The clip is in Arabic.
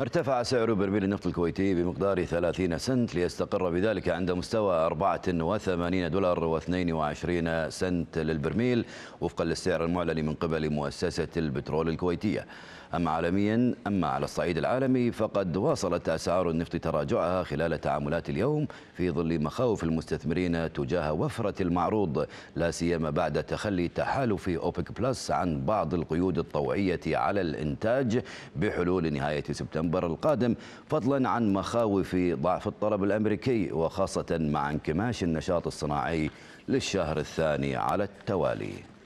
ارتفع سعر برميل النفط الكويتي بمقدار 30 سنت ليستقر بذلك عند مستوى 84 دولار و22 سنت للبرميل وفقا للسعر المعلن من قبل مؤسسة البترول الكويتية أما عالميا أما على الصعيد العالمي فقد واصلت أسعار النفط تراجعها خلال تعاملات اليوم في ظل مخاوف المستثمرين تجاه وفرة المعروض لا سيما بعد تخلي تحالف أوبك بلس عن بعض القيود الطوعية على الإنتاج بحلول نهاية سبتمبر نوفمبر القادم فضلا عن مخاوف ضعف الطلب الأمريكي وخاصة مع انكماش النشاط الصناعي للشهر الثاني على التوالي